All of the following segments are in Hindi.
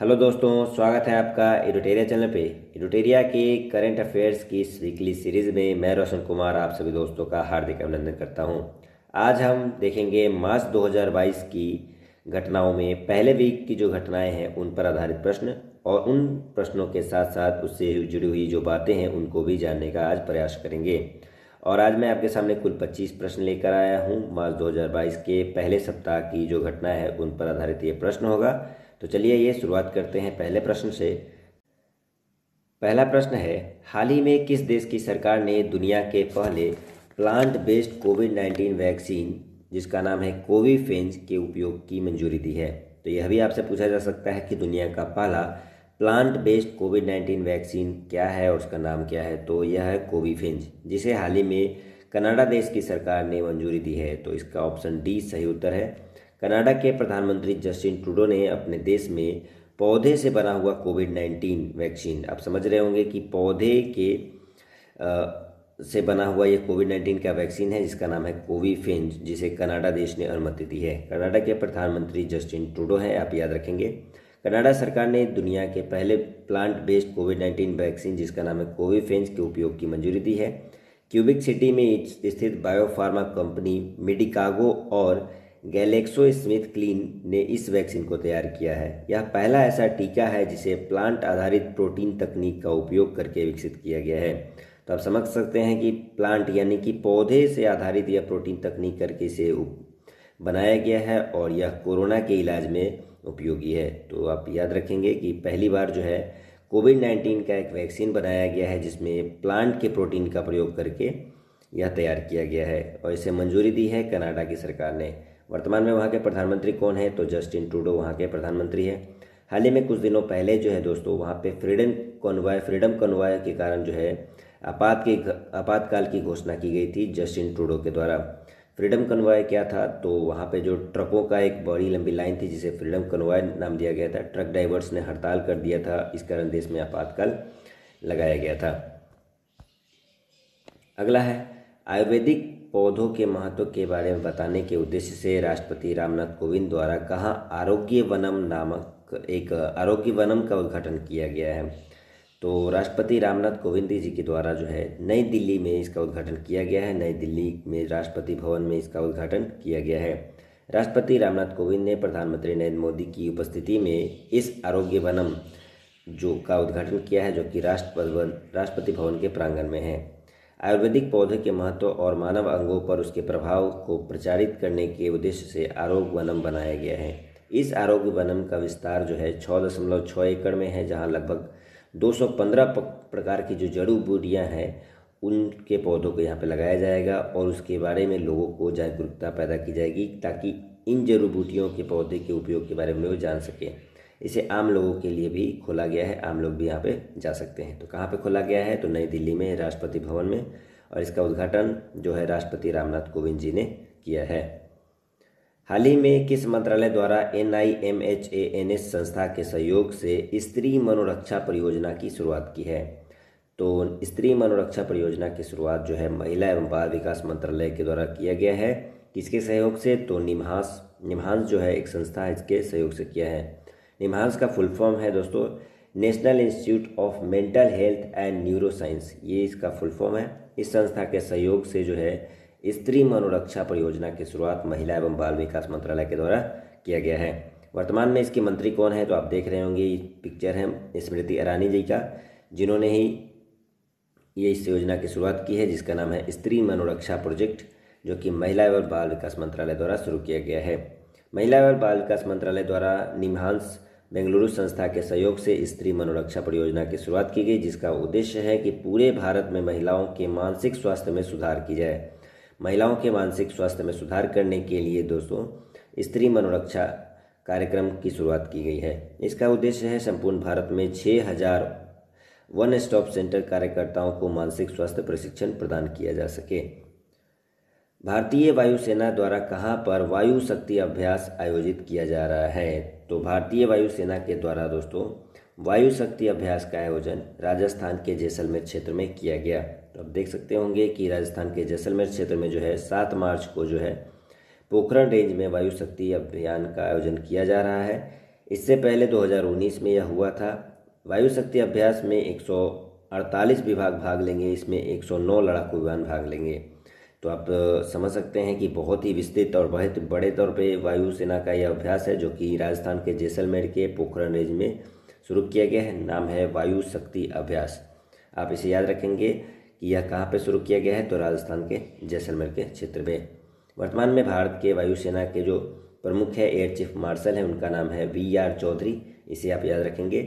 हेलो दोस्तों स्वागत है आपका एडोटेरिया चैनल पे एडोटेरिया के करंट अफेयर्स की इस वीकली सीरीज में मैं रोशन कुमार आप सभी दोस्तों का हार्दिक अभिनंदन करता हूं आज हम देखेंगे मार्च 2022 की घटनाओं में पहले वीक की जो घटनाएं हैं उन पर आधारित प्रश्न और उन प्रश्नों के साथ साथ उससे जुड़ी हुई जो बातें हैं उनको भी जानने का आज प्रयास करेंगे और आज मैं आपके सामने कुल 25 प्रश्न लेकर आया हूँ मार्च 2022 के पहले सप्ताह की जो घटना है उन पर आधारित ये प्रश्न होगा तो चलिए ये शुरुआत करते हैं पहले प्रश्न से पहला प्रश्न है हाल ही में किस देश की सरकार ने दुनिया के पहले plant based Covid nineteen vaccine जिसका नाम है कोविफेंज के उपयोग की मंजूरी दी है तो यह भी आपसे पूछा जा सकता है कि दुनिया का पहला plant based Covid nineteen vaccine क्या है और उसका नाम क्या है तो यह है कोविफेंज जिसे हाल ही में कनाडा देश की सरकार ने मंजूरी दी है तो इसका ऑप्शन डी सही उत्तर है कनाडा के प्रधानमंत्री जस्टिन ट्रूडो ने अपने देश में पौधे से बना हुआ कोविड नाइन्टीन वैक्सीन आप समझ रहे होंगे कि पौधे के आ, से बना हुआ यह कोविड नाइन्टीन का वैक्सीन है जिसका नाम है कोविफेंज जिसे कनाडा देश ने अनुमति दी है कनाडा के प्रधानमंत्री जस्टिन ट्रूडो है आप याद रखेंगे कनाडा सरकार ने दुनिया के पहले plant based Covid nineteen vaccine जिसका नाम है कोविफेंज के उपयोग की मंजूरी दी है क्यूबिक सिटी में स्थित बायोफार्मा कंपनी मेडिकागो और गैलेक्सो स्मिथ क्लीन ने इस वैक्सीन को तैयार किया है यह पहला ऐसा टीका है जिसे प्लांट आधारित प्रोटीन तकनीक का उपयोग करके विकसित किया गया है तो आप समझ सकते हैं कि प्लांट यानी कि पौधे से आधारित यह प्रोटीन तकनीक करके इसे बनाया गया है और यह कोरोना के इलाज में उपयोगी है तो आप याद रखेंगे कि पहली बार जो है कोविड नाइन्टीन का एक वैक्सीन बनाया गया है जिसमें प्लांट के प्रोटीन का प्रयोग करके यह तैयार किया गया है और इसे मंजूरी दी है कनाडा की सरकार ने वर्तमान में वहाँ के प्रधानमंत्री कौन है तो जस्टिन ट्रूडो वहाँ के प्रधानमंत्री है हाल ही में कुछ दिनों पहले जो है दोस्तों वहाँ पे फ्रीडम कॉन्वाय फ्रीडम कॉन्वाय के कारण जो है आपात की आपातकाल की घोषणा की गई थी जस्टिन ट्रूडो के द्वारा फ्रीडम कन्वाय क्या था तो वहाँ पे जो ट्रकों का एक बड़ी लंबी लाइन थी जिसे फ्रीडम कन्वाय नाम दिया गया था ट्रक ड्राइवर्स ने हड़ताल कर दिया था इस कारण देश में आपातकाल लगाया गया था अगला है आयुर्वेदिक पौधों के महत्व के बारे में बताने के उद्देश्य से राष्ट्रपति रामनाथ कोविंद द्वारा कहा आरोग्य वनम नामक एक आरोग्य वनम का उद्घाटन किया गया है तो राष्ट्रपति रामनाथ कोविंद जी के द्वारा जो है नई दिल्ली में इसका उद्घाटन किया गया है नई दिल्ली में राष्ट्रपति भवन में इसका उद्घाटन किया गया है राष्ट्रपति रामनाथ कोविंद ने प्रधानमंत्री नरेंद्र मोदी की उपस्थिति में इस आरोग्य वनम जो का उद्घाटन किया है जो कि राष्ट्रपति राष्ट्रपति भवन के प्रांगण में है आयुर्वेदिक पौधे के महत्व और मानव अंगों पर उसके प्रभाव को प्रचारित करने के उद्देश्य से आरोग्य वनम बनाया गया है इस आरोग्य वनम का विस्तार जो है छः दशमलव छः एकड़ में है जहाँ लगभग दो सौ पंद्रह प्रकार की जो जड़ू बूटियाँ हैं उनके पौधों को यहाँ पर लगाया जाएगा और उसके बारे में लोगों को जागरूकता पैदा की जाएगी ताकि इन जड़ी बूटियों के पौधे के उपयोग के बारे में वो जान सकें इसे आम लोगों के लिए भी खोला गया है आम लोग भी यहाँ पे जा सकते हैं तो कहाँ पे खोला गया है तो नई दिल्ली में राष्ट्रपति भवन में और इसका उद्घाटन जो है राष्ट्रपति रामनाथ कोविंद जी ने किया है हाल ही में किस मंत्रालय द्वारा N I M H A N S संस्था के सहयोग से स्त्री मनोरक्षा परियोजना की शुरुआत की है तो स्त्री मनोरक्षा परियोजना की शुरुआत जो है महिला एवं बाल विकास मंत्रालय के द्वारा किया गया है किसके सहयोग से तो निम्हास निम्हांस जो है एक संस्था है इसके सहयोग से किया है निम्हांस का फुल फॉर्म है दोस्तों national institute of mental health and neuro science ये इसका फुल फॉर्म है इस संस्था के सहयोग से जो है स्त्री मनोरक्षा परियोजना की शुरुआत महिला एवं बाल विकास मंत्रालय के द्वारा किया गया है वर्तमान में इसके मंत्री कौन है तो आप देख रहे होंगे पिक्चर है स्मृति ईरानी जी का जिन्होंने ही ये इस योजना की शुरुआत की है जिसका नाम है स्त्री मनोरक्षा प्रोजेक्ट जो कि महिला एवं बाल विकास मंत्रालय द्वारा शुरू किया गया है महिला एवं बाल विकास मंत्रालय द्वारा निम्हांस बेंगलुरु संस्था के सहयोग से स्त्री मनोरक्षा परियोजना की शुरुआत की गई जिसका उद्देश्य है कि पूरे भारत में महिलाओं के मानसिक स्वास्थ्य में सुधार की जाए महिलाओं के मानसिक स्वास्थ्य में सुधार करने के लिए दोस्तों स्त्री मनोरक्षा कार्यक्रम की शुरुआत की गई है इसका उद्देश्य है संपूर्ण भारत में छः हज़ार वन स्टॉप सेंटर कार्यकर्ताओं को मानसिक स्वास्थ्य प्रशिक्षण प्रदान किया जा सके भारतीय वायुसेना द्वारा कहाँ पर वायु शक्ति अभ्यास आयोजित किया जा रहा है तो भारतीय वायुसेना के द्वारा दोस्तों वायु शक्ति अभ्यास का आयोजन राजस्थान के जैसलमेर क्षेत्र में किया गया तो आप देख सकते होंगे कि राजस्थान के जैसलमेर क्षेत्र में जो है सात मार्च को जो है पोखरण रेंज में वायु शक्ति अभियान का आयोजन किया जा रहा है इससे पहले 2019 में यह हुआ था वायु शक्ति अभ्यास में 148 विभाग भाग लेंगे इसमें 109 लड़ाकू विमान भाग लेंगे तो आप समझ सकते हैं कि बहुत ही विस्तृत और बहुत बड़े तौर पे वायुसेना का यह अभ्यास है जो कि राजस्थान के जैसलमेर के पोखरण रेंज में शुरू किया गया है नाम है वायु शक्ति अभ्यास आप इसे याद रखेंगे कि यह कहाँ पर शुरू किया गया है तो राजस्थान के जैसलमेर के क्षेत्र में वर्तमान में भारत के वायुसेना के जो प्रमुख है एयर चीफ मार्शल है उनका नाम है वी आर चौधरी इसे आप याद रखेंगे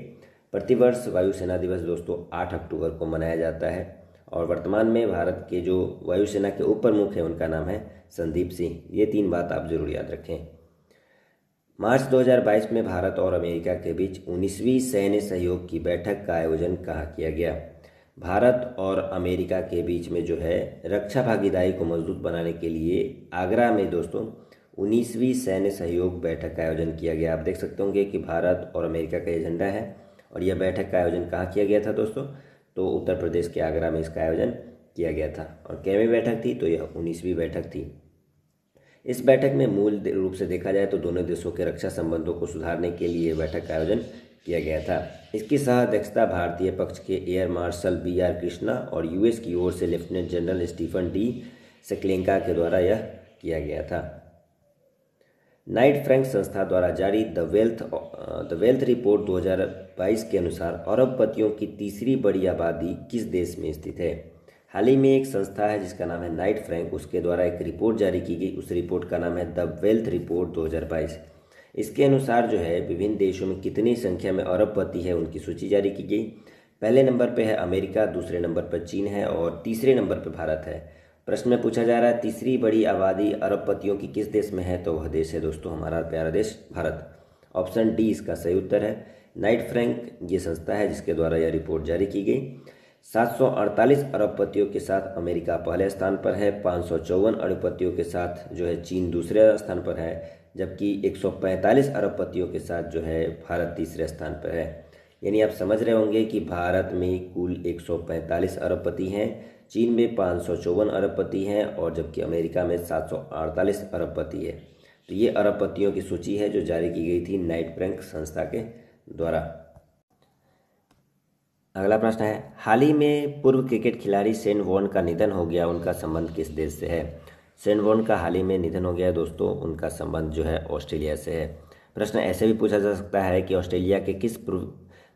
प्रतिवर्ष वायुसेना दिवस दोस्तों आठ अक्टूबर को मनाया जाता है और वर्तमान में भारत के जो वायुसेना के ऊपर मुख्य हैं उनका नाम है संदीप सिंह ये तीन बात आप जरूर याद रखें मार्च 2022 में भारत और अमेरिका के बीच 19वीं सैन्य सहयोग की बैठक का आयोजन कहाँ किया गया भारत और अमेरिका के बीच में जो है रक्षा भागीदारी को मजबूत बनाने के लिए आगरा में दोस्तों उन्नीसवीं सैन्य सहयोग बैठक का आयोजन किया गया आप देख सकते होंगे कि भारत और अमेरिका का एजेंडा है और यह बैठक का आयोजन कहाँ किया गया था दोस्तों तो उत्तर प्रदेश के आगरा में इसका आयोजन किया गया था और कैवी बैठक थी तो यह उन्नीसवीं बैठक थी इस बैठक में मूल रूप से देखा जाए तो दोनों देशों के रक्षा संबंधों को सुधारने के लिए बैठक का आयोजन किया गया था इसकी अध्यक्षता भारतीय पक्ष के air marshal B R Krishna और यूएस की ओर से lieutenant general Stephen D Sklenka के द्वारा यह किया गया था नाइट फ्रैंक संस्था द्वारा जारी the wealth the wealth report 2022 के अनुसार अरबपतियों की तीसरी बड़ी आबादी किस देश में स्थित है हाल ही में एक संस्था है जिसका नाम है नाइट फ्रैंक उसके द्वारा एक रिपोर्ट जारी की गई उस रिपोर्ट का नाम है द वेल्थ रिपोर्ट 2022 इसके अनुसार जो है विभिन्न देशों में कितनी संख्या में अरबपति है उनकी सूची जारी की गई पहले नंबर पर है अमेरिका दूसरे नंबर पर चीन है और तीसरे नंबर पर भारत है प्रश्न में पूछा जा रहा है तीसरी बड़ी आबादी अरबपतियों की किस देश में है तो वह देश है दोस्तों हमारा प्यारा देश भारत ऑप्शन डी इसका सही उत्तर है नाइट फ्रैंक ये संस्था है जिसके द्वारा यह रिपोर्ट जारी की गई 748 अरबपतियों के साथ अमेरिका पहले स्थान पर है पाँच अरबपतियों के साथ जो है चीन दूसरे स्थान पर है जबकि 145 अरबपतियों के साथ जो है भारत तीसरे स्थान पर है यानी आप समझ रहे होंगे कि भारत में कुल 145 अरबपति हैं चीन में पाँच सौ चौवन अरबपति हैं और जबकि अमेरिका में सात सौ अड़तालीस अरबपति है तो ये अरबपतियों की सूची है जो जारी की गई थी नाइट प्रैंक संस्था के द्वारा अगला प्रश्न है हाल ही में पूर्व क्रिकेट खिलाड़ी सेन वॉन का निधन हो गया उनका संबंध किस देश से है सेन वॉन का हाल ही में निधन हो गया दोस्तों उनका संबंध जो है ऑस्ट्रेलिया से है प्रश्न ऐसे भी पूछा जा सकता है कि ऑस्ट्रेलिया के किस पूर्व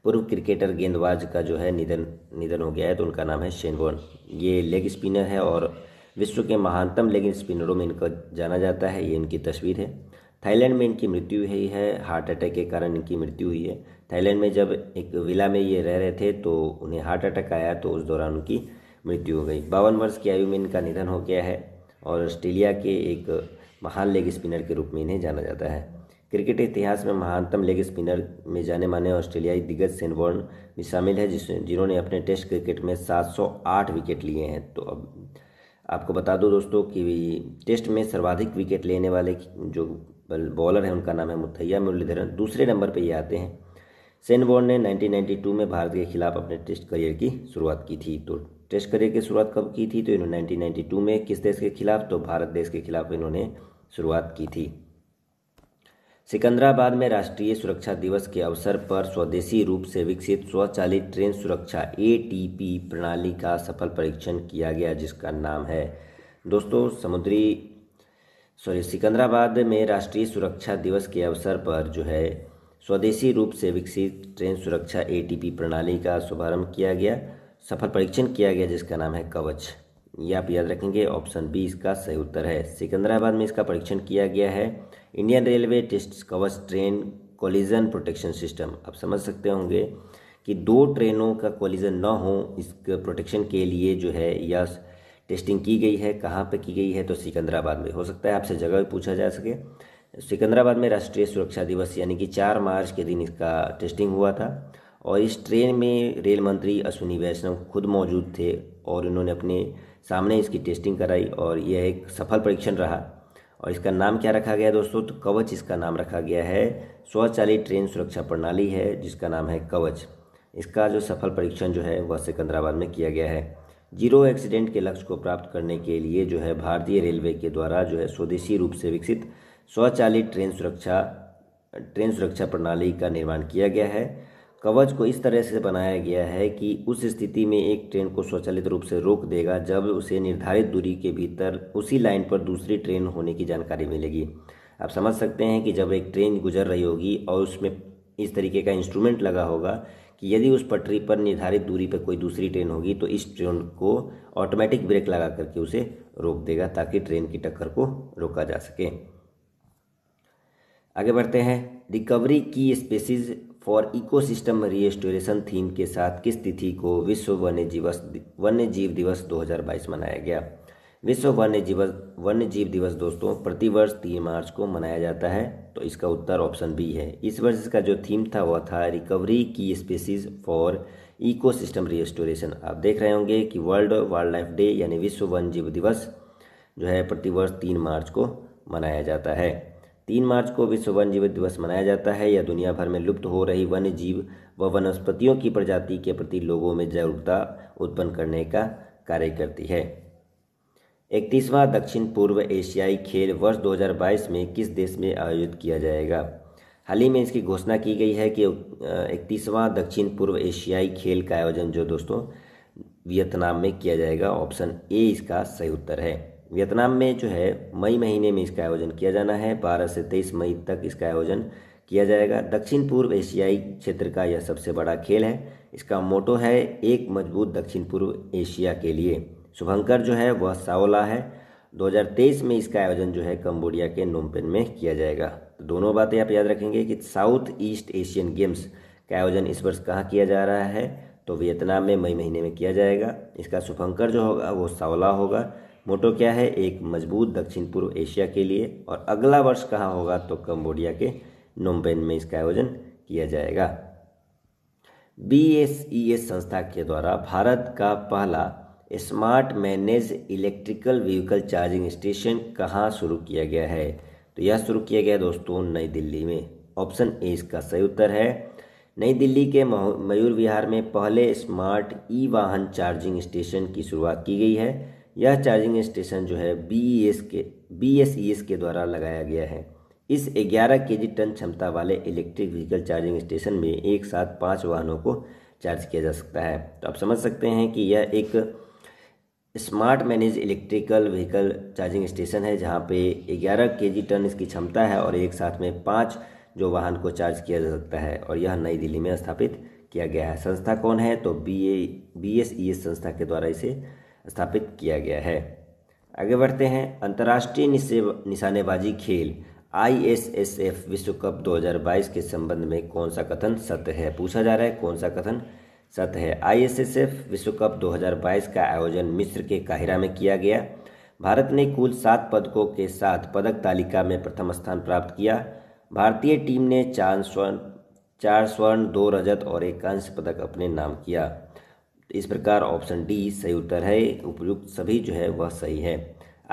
पूर्व क्रिकेटर गेंदबाज का जो है निधन निधन हो गया है तो उनका नाम है शेनवॉन ये लेग स्पिनर है और विश्व के महानतम लेग स्पिनरों में इनका जाना जाता है ये इनकी तस्वीर है थाईलैंड में इनकी मृत्यु हुई है हार्ट अटैक के कारण इनकी मृत्यु हुई है थाईलैंड में जब एक विला में ये रह रहे थे तो उन्हें हार्ट अटैक आया तो उस दौरान उनकी मृत्यु हो गई बावन वर्ष की आयु में इनका निधन हो गया है और ऑस्ट्रेलिया के एक महान लेग स्पिनर के रूप में इन्हें जाना जाता है क्रिकेट इतिहास में महानतम लेग स्पिनर में जाने माने ऑस्ट्रेलियाई दिग्गज सेनबॉर्न भी शामिल है जिस जिन्होंने अपने टेस्ट क्रिकेट में 708 विकेट लिए हैं तो अब आपको बता दो दोस्तों कि टेस्ट में सर्वाधिक विकेट लेने वाले जो बॉलर हैं उनका नाम है मुथैया मुरलीधरन दूसरे नंबर पर ये आते हैं सेनबॉर्न ने 1992 में भारत के खिलाफ अपने टेस्ट करियर की शुरुआत की थी तो टेस्ट करियर की शुरुआत कब की थी तो इन्होंने 1992 में किस देश के खिलाफ तो भारत देश के खिलाफ इन्होंने शुरुआत की थी सिकंदराबाद में राष्ट्रीय सुरक्षा दिवस के अवसर पर स्वदेशी रूप से विकसित स्वचालित ट्रेन सुरक्षा ए प्रणाली का सफल परीक्षण किया गया जिसका नाम है दोस्तों समुद्री सॉरी सिकंदराबाद में राष्ट्रीय सुरक्षा दिवस के अवसर पर जो है स्वदेशी रूप से विकसित ट्रेन सुरक्षा ए प्रणाली का शुभारंभ किया गया सफल परीक्षण किया गया जिसका नाम है कवच ये आप याद रखेंगे ऑप्शन बी इसका सही उत्तर है सिकंदराबाद में इसका परीक्षण किया गया है Indian railway test Kavach train collision protection system आप समझ सकते होंगे कि दो ट्रेनों का कोलिजन ना हो इस प्रोटेक्शन के लिए जो है यह टेस्टिंग की गई है कहाँ पर की गई है तो सिकंदराबाद में हो सकता है आपसे जगह भी पूछा जा सके सिकंदराबाद में राष्ट्रीय सुरक्षा दिवस यानी कि चार मार्च के दिन इसका टेस्टिंग हुआ था और इस ट्रेन में रेल मंत्री अश्विनी वैष्णव खुद मौजूद थे और उन्होंने अपने सामने इसकी टेस्टिंग कराई और यह एक सफल परीक्षण रहा और इसका नाम क्या रखा गया है दोस्तों तो कवच इसका नाम रखा गया है स्वचालित ट्रेन सुरक्षा प्रणाली है जिसका नाम है कवच इसका जो सफल परीक्षण जो है वह सिकंदराबाद में किया गया है जीरो एक्सीडेंट के लक्ष्य को प्राप्त करने के लिए जो है भारतीय रेलवे के द्वारा जो है स्वदेशी रूप से विकसित स्वचालित ट्रेन सुरक्षा ट्रेन सुरक्षा प्रणाली का निर्माण किया गया है कवच को इस तरह से बनाया गया है कि उस स्थिति में एक ट्रेन को स्वचालित रूप से रोक देगा जब उसे निर्धारित दूरी के भीतर उसी लाइन पर दूसरी ट्रेन होने की जानकारी मिलेगी आप समझ सकते हैं कि जब एक ट्रेन गुजर रही होगी और उसमें इस तरीके का इंस्ट्रूमेंट लगा होगा कि यदि उस पटरी पर निर्धारित दूरी पर कोई दूसरी ट्रेन होगी तो इस ट्रेन को ऑटोमेटिक ब्रेक लगा करके उसे रोक देगा ताकि ट्रेन की टक्कर को रोका जा सके आगे बढ़ते हैं रिकवरी की species for ecosystem restoration theme के साथ किस तिथि को विश्व वन्य जीवस वन्य जीव दिवस 2022 मनाया गया विश्व वन्य जीव वन्य जीव दिवस दोस्तों प्रतिवर्ष तीन मार्च को मनाया जाता है तो इसका उत्तर ऑप्शन बी है इस वर्ष इसका जो थीम था वह था रिकवरी की स्पेसीज फॉर इकोसिस्टम रिएस्टोरेशन आप देख रहे होंगे कि वर्ल्ड वाइल्ड लाइफ डे यानी विश्व वन्य जीव दिवस जो है प्रतिवर्ष तीन मार्च को मनाया जाता है तीन मार्च को विश्व वन जीव दिवस मनाया जाता है यह दुनिया भर में लुप्त हो रही वन्य जीव व वनस्पतियों की प्रजाति के प्रति लोगों में जागरूकता उत्पन्न करने का कार्य करती है इकतीसवां दक्षिण पूर्व एशियाई खेल वर्ष 2022 में किस देश में आयोजित किया जाएगा हाल ही में इसकी घोषणा की गई है कि इकतीसवां दक्षिण पूर्व एशियाई खेल का आयोजन जो दोस्तों वियतनाम में किया जाएगा ऑप्शन ए इसका सही उत्तर है वियतनाम में जो है मई महीने में इसका आयोजन किया जाना है बारह से तेईस मई तक इसका आयोजन किया जाएगा दक्षिण पूर्व एशियाई क्षेत्र का यह सबसे बड़ा खेल है इसका मोटो है एक मजबूत दक्षिण पूर्व एशिया के लिए शुभंकर जो है वह सावला है 2023 में इसका आयोजन जो है कम्बोडिया के नोमपेन में किया जाएगा तो दोनों बातें आप याद रखेंगे कि साउथ ईस्ट एशियन गेम्स का आयोजन इस वर्ष कहाँ किया जा रहा है तो वियतनाम में मई महीने में किया जाएगा इसका शुभंकर जो होगा वो सावला होगा मोटो क्या है एक मजबूत दक्षिण पूर्व एशिया के लिए और अगला वर्ष कहाँ होगा तो कम्बोडिया के नोम्बेन में इसका आयोजन किया जाएगा बी एस ई एस संस्था के द्वारा भारत का पहला smart manage electrical vehicle charging station कहाँ शुरू किया गया है तो यह शुरू किया गया दोस्तों नई दिल्ली में ऑप्शन ए इसका सही उत्तर है नई दिल्ली के मयूर विहार में पहले स्मार्ट ई वाहन चार्जिंग स्टेशन की शुरुआत की गई है यह चार्जिंग स्टेशन जो है बी एस e के बी एस ई एस के द्वारा लगाया गया है इस 11 के जी टन क्षमता वाले इलेक्ट्रिक व्हीकल चार्जिंग स्टेशन में एक साथ पाँच वाहनों को चार्ज किया जा सकता है तो आप समझ सकते हैं कि यह एक smart manage electrical vehicle charging station है जहाँ पे 11 के जी टन इसकी क्षमता है और एक साथ में पाँच जो वाहन को चार्ज किया जा सकता है और यह नई दिल्ली में स्थापित किया गया है संस्था कौन है तो B A B S E S संस्था के द्वारा इसे स्थापित किया गया है आगे बढ़ते हैं अंतर्राष्ट्रीय निशानेबाजी खेल आई एस एस एफ विश्व कप 2022 के संबंध में कौन सा कथन सत्य है पूछा जा रहा है कौन सा कथन सत्य है आई एस एस एफ विश्व कप 2022 का आयोजन मिस्र के काहिरा में किया गया भारत ने कुल सात पदकों के साथ पदक तालिका में प्रथम स्थान प्राप्त किया भारतीय टीम ने चार स्वर्ण चार स्वर्ण दो रजत और एक कांस्य पदक अपने नाम किया इस प्रकार ऑप्शन डी सही उत्तर है उपयुक्त सभी जो है वह सही है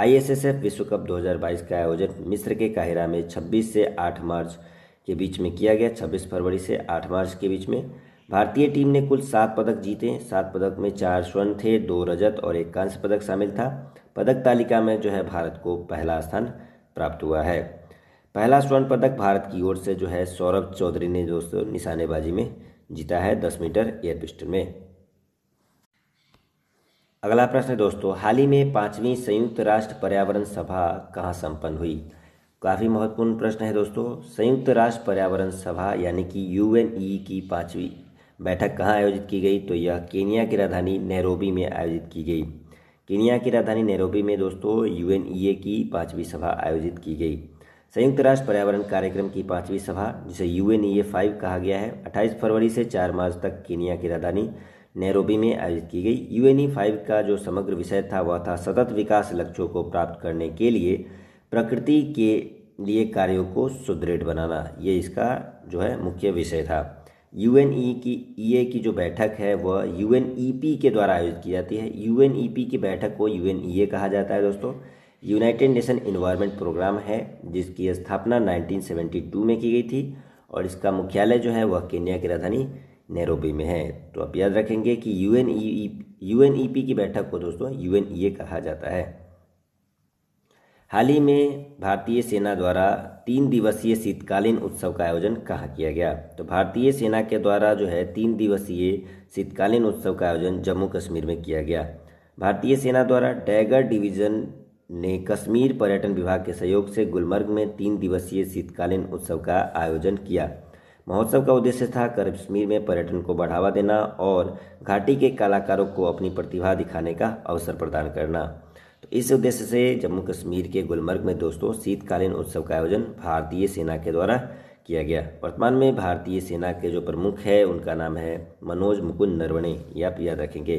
आई एस एस एफ विश्व कप 2022 का आयोजन मिस्र के काहिरा में 26 से 8 मार्च के बीच में किया गया 26 फरवरी से 8 मार्च के बीच में भारतीय टीम ने कुल सात पदक जीते सात पदक में चार स्वर्ण थे दो रजत और एक कांस्य पदक शामिल था पदक तालिका में जो है भारत को पहला स्थान प्राप्त हुआ है पहला स्वर्ण पदक भारत की ओर से जो है सौरभ चौधरी ने दोस्तों निशानेबाजी में जीता है दस मीटर एयर पिस्टल में अगला प्रश्न दोस्तों हाल ही में पाँचवीं संयुक्त राष्ट्र पर्यावरण सभा कहाँ संपन्न हुई काफ़ी महत्वपूर्ण प्रश्न है दोस्तों संयुक्त राष्ट्र पर्यावरण सभा यानी कि यू e की पाँचवीं बैठक कहाँ आयोजित की गई तो यह केनिया की राजधानी नैरोबी में आयोजित की गई केनिया की राजधानी नैरोबी में दोस्तों यू e की पाँचवीं सभा आयोजित की गई संयुक्त राष्ट्र पर्यावरण कार्यक्रम की पाँचवीं सभा जिसे U N E A five कहा गया है अट्ठाईस फरवरी से चार मार्च तक केनिया की राजधानी नैरोबी में आयोजित की गई यू फाइव का जो समग्र विषय था वह था सतत विकास लक्ष्यों को प्राप्त करने के लिए प्रकृति के लिए कार्यों को सुदृढ़ बनाना ये इसका जो है मुख्य विषय था यू की ई की जो बैठक है वह यू के द्वारा आयोजित की जाती है यू की बैठक को यू कहा जाता है दोस्तों यूनाइटेड नेशन इन्वायरमेंट प्रोग्राम है जिसकी स्थापना 1972 में की गई थी और इसका मुख्यालय जो है वह केन्या की राजधानी नैरोबी में है तो आप याद रखेंगे कि U N U N E P की बैठक को दोस्तों यू एन ई ए कहा जाता है हाल ही में भारतीय सेना द्वारा तीन दिवसीय शीतकालीन उत्सव का आयोजन कहाँ किया गया तो भारतीय सेना के द्वारा जो है तीन दिवसीय शीतकालीन उत्सव का आयोजन जम्मू कश्मीर में किया गया भारतीय सेना द्वारा टैगर डिवीजन ने कश्मीर पर्यटन विभाग के सहयोग से गुलमर्ग में तीन दिवसीय शीतकालीन उत्सव का आयोजन किया महोत्सव का उद्देश्य था कश्मीर में पर्यटन को बढ़ावा देना और घाटी के कलाकारों को अपनी प्रतिभा दिखाने का अवसर प्रदान करना तो इस उद्देश्य से जम्मू कश्मीर के गुलमर्ग में दोस्तों शीतकालीन उत्सव का आयोजन भारतीय सेना के द्वारा किया गया वर्तमान में भारतीय सेना के जो प्रमुख है उनका नाम है मनोज मुकुंद नरवणे ये आप याद रखेंगे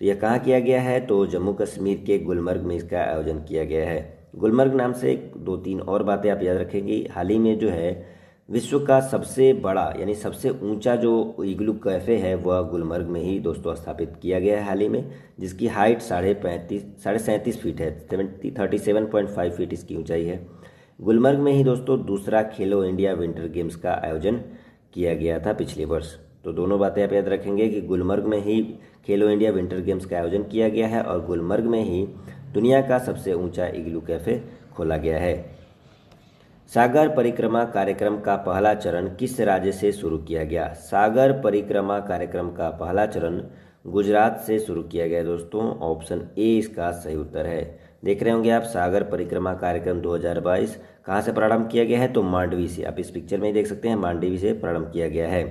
तो यह कहाँ किया गया है तो जम्मू कश्मीर के गुलमर्ग में इसका आयोजन किया गया है गुलमर्ग नाम से दो तीन और बातें आप याद रखेंगी हाल ही में जो है विश्व का सबसे बड़ा यानी सबसे ऊंचा जो इग्लू कैफ़े है वह गुलमर्ग में ही दोस्तों स्थापित किया गया है हाल ही में जिसकी हाइट साढ़े पैंतीस साढ़े सैंतीस फीट है seventy thirty seven point five feet इसकी ऊंचाई है गुलमर्ग में ही दोस्तों दूसरा खेलो इंडिया विंटर गेम्स का आयोजन किया गया था पिछले वर्ष तो दोनों बातें आप याद रखेंगे कि गुलमर्ग में ही खेलो इंडिया विंटर गेम्स का आयोजन किया गया है और गुलमर्ग में ही दुनिया का सबसे ऊंचा इग्लू कैफ़े खोला गया है सागर परिक्रमा कार्यक्रम का पहला चरण किस राज्य से शुरू किया गया सागर परिक्रमा कार्यक्रम का पहला चरण गुजरात से शुरू किया गया दोस्तों ऑप्शन ए इसका सही उत्तर है देख रहे होंगे आप सागर परिक्रमा कार्यक्रम 2022 कहां से प्रारंभ किया गया है तो मांडवी से आप इस पिक्चर में ही देख सकते हैं मांडवी से प्रारंभ किया गया है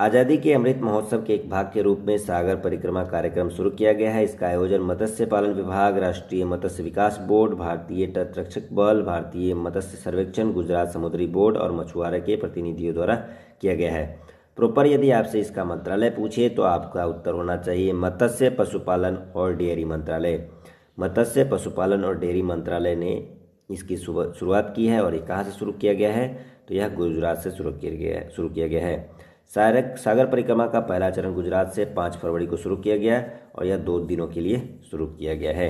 आज़ादी के अमृत महोत्सव के एक भाग के रूप में सागर परिक्रमा कार्यक्रम शुरू किया गया है इसका आयोजन मत्स्य पालन विभाग राष्ट्रीय मत्स्य विकास बोर्ड भारतीय तटरक्षक बल भारतीय मत्स्य सर्वेक्षण गुजरात समुद्री बोर्ड और मछुआरे के प्रतिनिधियों द्वारा किया गया है प्रॉपर यदि आपसे इसका मंत्रालय पूछे तो आपका उत्तर होना चाहिए मत्स्य पशुपालन और डेयरी मंत्रालय मत्स्य पशुपालन और डेयरी मंत्रालय ने इसकी शुरुआत की है और ये कहाँ से शुरू किया गया है तो यह गुजरात से शुरू किया गया है शुरू किया गया है सागर सागर परिक्रमा का पहला चरण गुजरात से पाँच फरवरी को शुरू किया गया और यह दो दिनों के लिए शुरू किया गया है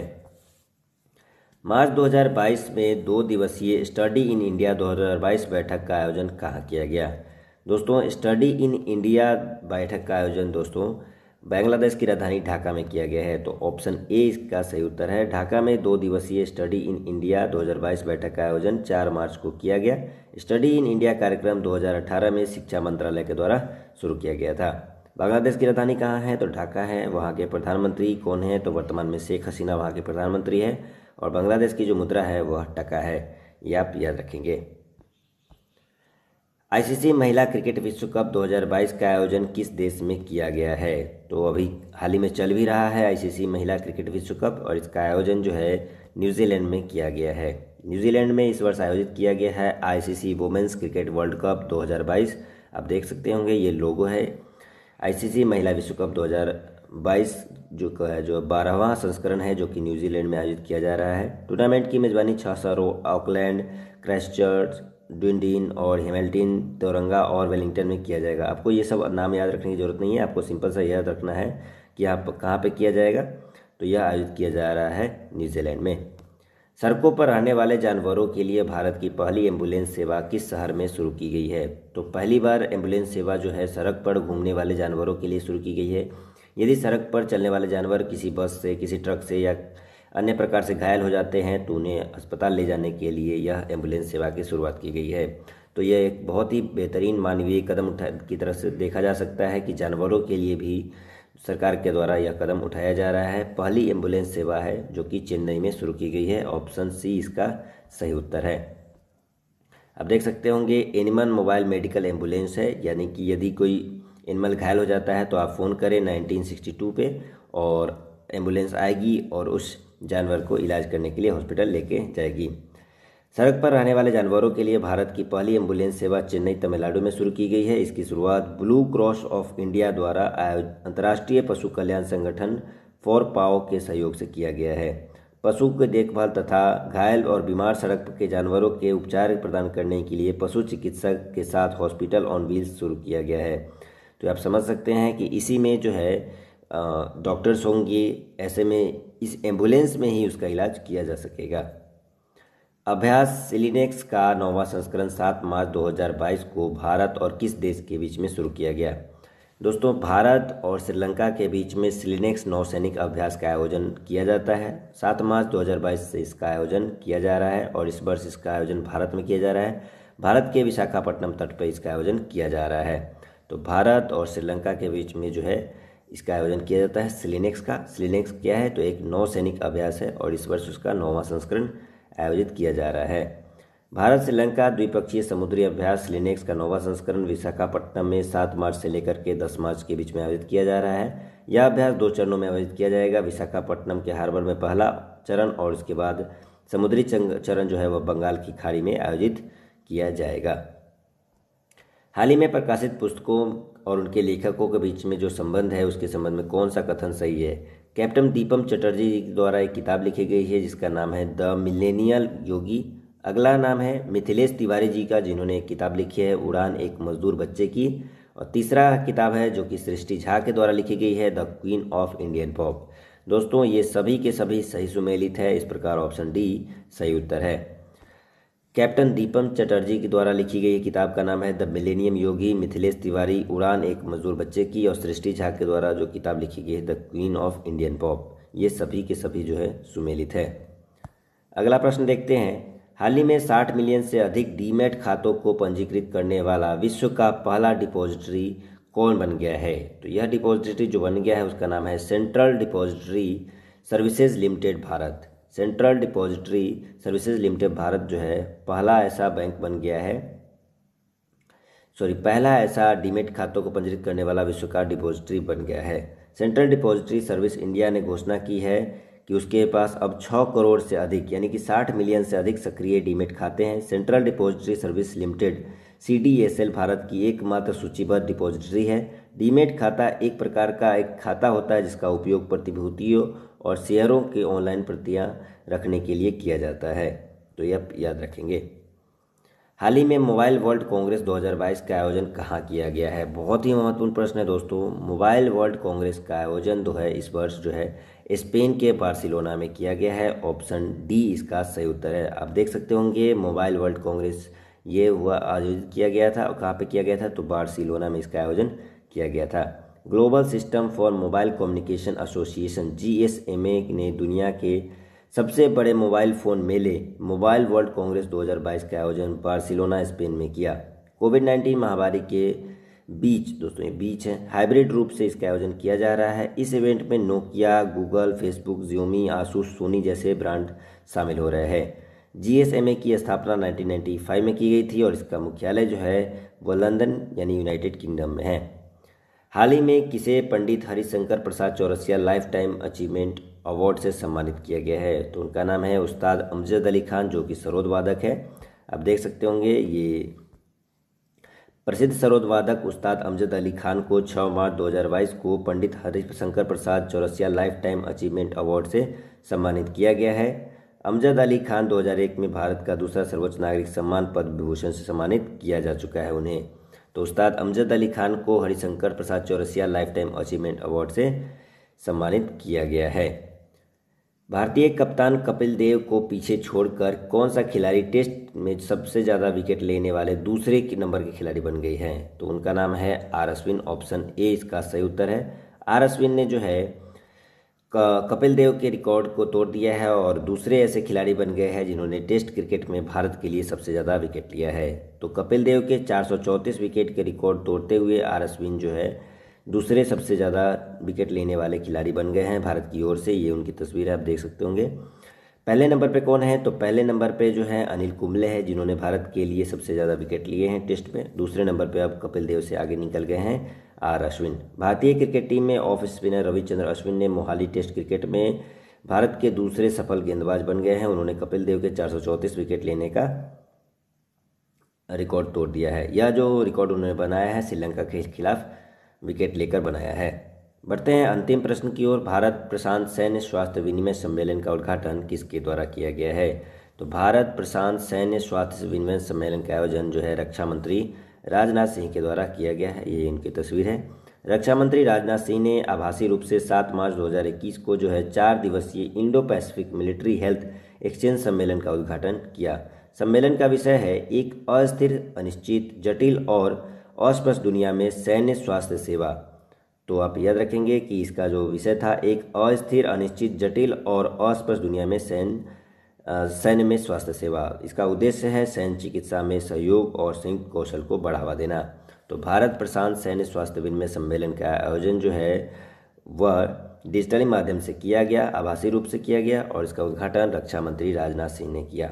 मार्च 2022 में दो दिवसीय स्टडी इन इंडिया 2022 बैठक का आयोजन कहाँ किया गया दोस्तों स्टडी इन इंडिया बैठक का आयोजन दोस्तों बांग्लादेश की राजधानी ढाका में किया गया है तो ऑप्शन ए इसका सही उत्तर है ढाका में दो दिवसीय स्टडी इन इंडिया 2022 बैठक का आयोजन 4 मार्च को किया गया स्टडी इन इंडिया कार्यक्रम 2018 में शिक्षा मंत्रालय के द्वारा शुरू किया गया था बांग्लादेश की राजधानी कहाँ है तो ढाका है वहाँ के प्रधानमंत्री कौन है तो वर्तमान में शेख हसीना वहाँ के प्रधानमंत्री है और बांग्लादेश की जो मुद्रा है वह टका है ये आप याद रखेंगे आईसीसी महिला क्रिकेट विश्व कप 2022 का आयोजन किस देश में किया गया है तो अभी हाल ही में चल भी रहा है आईसीसी महिला क्रिकेट विश्व कप और इसका आयोजन जो है न्यूजीलैंड में किया गया है न्यूजीलैंड में इस वर्ष आयोजित किया गया है ICC women's cricket world cup 2022 आप देख सकते होंगे ये लोगो है आईसीसी महिला विश्व कप 2022 जो है जो बारहवा संस्करण है जो कि न्यूजीलैंड में आयोजित किया जा रहा है टूर्नामेंट की मेज़बानी छह सरो ऑकलैंड क्रैशचर्च ड्विनडीन और हेमल्टिन तोरंगा और वेलिंगटन में किया जाएगा आपको ये सब नाम याद रखने की ज़रूरत नहीं है आपको सिंपल सा याद रखना है कि आप कहाँ पर किया जाएगा तो यह आयोजित किया जा रहा है न्यूजीलैंड में सड़कों पर रहने वाले जानवरों के लिए भारत की पहली एम्बुलेंस सेवा किस शहर में शुरू की गई है तो पहली बार एम्बुलेंस सेवा जो है सड़क पर घूमने वाले जानवरों के लिए शुरू की गई है यदि सड़क पर चलने वाले जानवर किसी बस से किसी ट्रक से या अन्य प्रकार से घायल हो जाते हैं तो उन्हें अस्पताल ले जाने के लिए यह एम्बुलेंस सेवा की शुरुआत की गई है तो यह एक बहुत ही बेहतरीन मानवीय कदम उठा की तरफ से देखा जा सकता है कि जानवरों के लिए भी सरकार के द्वारा यह कदम उठाया जा रहा है पहली एम्बुलेंस सेवा है जो कि चेन्नई में शुरू की गई है ऑप्शन सी इसका सही उत्तर है अब देख सकते होंगे एनिमल मोबाइल मेडिकल एम्बुलेंस है यानी कि यदि कोई एनिमल घायल हो जाता है तो आप फ़ोन करें 1962 पे और एम्बुलेंस आएगी और उस जानवर को इलाज करने के लिए हॉस्पिटल लेके जाएगी सड़क पर रहने वाले जानवरों के लिए भारत की पहली एम्बुलेंस सेवा चेन्नई तमिलनाडु में शुरू की गई है इसकी शुरुआत ब्लू क्रॉस ऑफ इंडिया द्वारा आयोजित अंतर्राष्ट्रीय पशु कल्याण संगठन फॉर पाओ के सहयोग से किया गया है पशु की देखभाल तथा घायल और बीमार सड़क के जानवरों के उपचार प्रदान करने के लिए पशु चिकित्सक के साथ हॉस्पिटल ऑन व्हील्स शुरू किया गया है तो आप समझ सकते हैं कि इसी में जो है डॉक्टर्स होंगे ऐसे में इस एम्बुलेंस में ही उसका इलाज किया जा सकेगा अभ्यास सिलिनेक्स का नौवा संस्करण 7 मार्च 2022 को भारत और किस देश के बीच में शुरू किया गया दोस्तों भारत और श्रीलंका के बीच में सिलिनेक्स नौसैनिक अभ्यास का आयोजन किया जाता है 7 मार्च 2022 से इसका आयोजन किया जा रहा है और इस वर्ष इसका आयोजन भारत में किया जा रहा है भारत के विशाखापट्टनम तट पर इसका आयोजन किया जा रहा है तो भारत और श्रीलंका के बीच में जो है इसका आयोजन किया जाता है सिलिनेक्स का सिलिनेक्स क्या है तो एक नौ सैनिक अभ्यास है और इस वर्ष उसका नौवां संस्करण आयोजित किया जा रहा है भारत श्रीलंका द्विपक्षीय समुद्री अभ्यास सिलिनेक्स का नौवां संस्करण विशाखापट्टनम में सात मार्च से लेकर के दस मार्च के बीच में आयोजित किया जा रहा है यह अभ्यास दो चरणों में आयोजित किया जाएगा विशाखापट्टनम के हार्बर में पहला चरण और उसके बाद समुद्री चरण जो है वह बंगाल की खाड़ी में आयोजित किया जाएगा हाल ही में प्रकाशित पुस्तकों और उनके लेखकों के बीच में जो संबंध है उसके संबंध में कौन सा कथन सही है कैप्टन दीपम चटर्जी द्वारा एक किताब लिखी गई है जिसका नाम है द मिलेनियल योगी अगला नाम है मिथिलेश तिवारी जी का जिन्होंने एक किताब लिखी है उड़ान एक मजदूर बच्चे की और तीसरा किताब है जो कि सृष्टि झा के द्वारा लिखी गई है the queen of Indian pop दोस्तों ये सभी के सभी सही सुमेलित है इस प्रकार ऑप्शन डी सही उत्तर है कैप्टन दीपम चटर्जी के द्वारा लिखी गई किताब का नाम है the millennium yogi Mithilesh Tiwari उड़ान एक मजदूर बच्चे की और सृष्टि झा के द्वारा जो किताब लिखी गई है the queen of Indian pop ये सभी के सभी जो है सुमेलित है अगला प्रश्न देखते हैं हाल ही में 60 मिलियन से अधिक डीमेट खातों को पंजीकृत करने वाला विश्व का पहला डिपॉजिटरी कौन बन गया है तो यह डिपॉजिटरी जो बन गया है उसका नाम है central depository services limited Bharat central depository services limited Bharat जो है पहला ऐसा बैंक बन गया है सॉरी पहला ऐसा डीमेट खातों को पंजीकृत करने वाला विश्व का डिपॉजिटरी बन गया है सेंट्रल डिपॉजिटरी सर्विस इंडिया ने घोषणा की है कि उसके पास अब छः करोड़ से अधिक यानी कि साठ मिलियन से अधिक सक्रिय डीमेट खाते हैं सेंट्रल डिपॉजिटरी सर्विस लिमिटेड सी भारत की एकमात्र सूचीबद्ध डिपॉजिटरी है डीमेट खाता एक प्रकार का एक खाता होता है जिसका उपयोग प्रतिभूतियों और शेयरों के ऑनलाइन प्रतियां रखने के लिए किया जाता है तो यह याद रखेंगे हाल ही में मोबाइल वर्ल्ड कांग्रेस 2022 का आयोजन कहाँ किया गया है बहुत ही महत्वपूर्ण प्रश्न है दोस्तों मोबाइल वर्ल्ड कांग्रेस का आयोजन जो है इस वर्ष जो है स्पेन के बार्सिलोना में किया गया है ऑप्शन डी इसका सही उत्तर है आप देख सकते होंगे मोबाइल वर्ल्ड कांग्रेस ये हुआ आयोजित किया गया था और कहाँ पर किया गया था तो बार्सिलोना में इसका आयोजन किया गया था Global System for Mobile Communication Association GSMA ने दुनिया के सबसे बड़े मोबाइल फ़ोन मेले मोबाइल वर्ल्ड कांग्रेस 2022 का आयोजन बार्सिलोना स्पेन में किया कोविड 19 महामारी के बीच दोस्तों ये बीच है हाइब्रिड रूप से इसका आयोजन किया जा रहा है इस इवेंट में Nokia Google Facebook Xiaomi Asus Sony जैसे ब्रांड शामिल हो रहे हैं जीएसएमए की स्थापना 1995 में की गई थी और इसका मुख्यालय जो है वो लंदन यानी यूनाइटेड किंगडम में है हाल ही में किसे Pandit Harishankar Prasad Chaurasia lifetime achievement award से सम्मानित किया गया है तो उनका नाम है उस्ताद अमजद अली खान जो कि सरोद वादक है आप देख सकते होंगे ये प्रसिद्ध सरोद वादक उस्ताद अमजद अली खान को 6 मार्च 2022 को Pandit Harishankar Prasad Chaurasia lifetime achievement award से सम्मानित किया गया है अमजद अली खान 2001 में भारत का दूसरा सर्वोच्च नागरिक सम्मान पद्म विभूषण से सम्मानित किया जा चुका है उन्हें तो उस्ताद अमजद अली खान को Harishankar Prasad Chaurasia lifetime achievement award से सम्मानित किया गया है भारतीय कप्तान कपिल देव को पीछे छोड़कर कौन सा खिलाड़ी टेस्ट में सबसे ज़्यादा विकेट लेने वाले दूसरे नंबर के खिलाड़ी बन गई हैं तो उनका नाम है आर अश्विन ऑप्शन ए इसका सही उत्तर है आर अश्विन ने जो है कपिल देव के रिकॉर्ड को तोड़ दिया है और दूसरे ऐसे खिलाड़ी बन गए हैं जिन्होंने टेस्ट क्रिकेट में भारत के लिए सबसे ज़्यादा विकेट लिया है तो कपिल देव के 434 विकेट के रिकॉर्ड तोड़ते हुए आर अश्विन जो है दूसरे सबसे ज़्यादा विकेट लेने वाले खिलाड़ी बन गए हैं भारत की ओर से ये उनकी तस्वीर आप देख सकते होंगे पहले नंबर पे कौन है तो पहले नंबर पे जो है अनिल कुंबले हैं जिन्होंने भारत के लिए सबसे ज़्यादा विकेट लिए हैं टेस्ट में दूसरे नंबर पे अब कपिल देव से आगे निकल गए हैं आर अश्विन भारतीय क्रिकेट टीम में ऑफ स्पिनर रविचंद्र अश्विन ने मोहाली टेस्ट क्रिकेट में भारत के दूसरे सफल गेंदबाज बन गए हैं उन्होंने कपिल देव के चार विकेट लेने का रिकॉर्ड तोड़ दिया है यह जो रिकॉर्ड उन्होंने बनाया है श्रीलंका के खिलाफ विकेट लेकर बनाया है बढ़ते हैं अंतिम प्रश्न की ओर भारत प्रशांत सैन्य स्वास्थ्य विनिमय सम्मेलन का उद्घाटन किसके द्वारा किया गया है तो भारत प्रशांत सैन्य स्वास्थ्य विनिमय सम्मेलन का आयोजन जो है रक्षा मंत्री राजनाथ सिंह के द्वारा किया गया है ये इनकी तस्वीर है रक्षा मंत्री राजनाथ सिंह ने आभासी रूप से 7 मार्च 2021 को जो है चार दिवसीय Indo Pacific military health exchange सम्मेलन का उद्घाटन किया सम्मेलन का विषय है एक अस्थिर अनिश्चित जटिल और अस्पष्ट दुनिया में सैन्य स्वास्थ्य सेवा तो आप याद रखेंगे कि इसका जो विषय था एक अस्थिर अनिश्चित जटिल और अस्पष्ट दुनिया में सैन्य सैन्य में स्वास्थ्य सेवा इसका उद्देश्य है सैन्य चिकित्सा में सहयोग और संयुक्त कौशल को बढ़ावा देना तो भारत प्रशांत सैन्य स्वास्थ्य विनिमय सम्मेलन का आयोजन जो है वह डिजिटली माध्यम से किया गया आभासी रूप से किया गया और इसका उद्घाटन रक्षा मंत्री राजनाथ सिंह ने किया